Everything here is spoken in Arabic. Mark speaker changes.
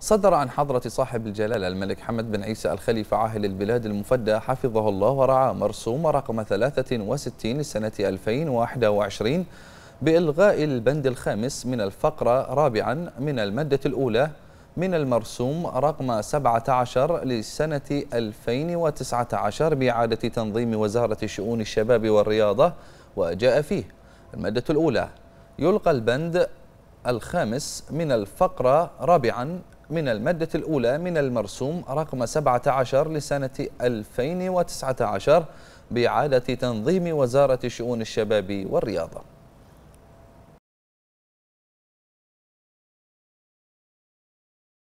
Speaker 1: صدر عن حضرة صاحب الجلالة الملك حمد بن عيسى الخليفة عاهل البلاد المفدى حفظه الله ورعاه مرسوم رقم 63 لسنة 2021 بإلغاء البند الخامس من الفقرة رابعا من المادة الأولى من المرسوم رقم 17 لسنة 2019 بإعادة تنظيم وزارة شؤون الشباب والرياضة وجاء فيه المادة الأولى يلقى البند الخامس من الفقرة رابعا من المادة الأولى من المرسوم رقم 17 لسنة 2019 بإعادة تنظيم وزارة شؤون الشباب والرياضة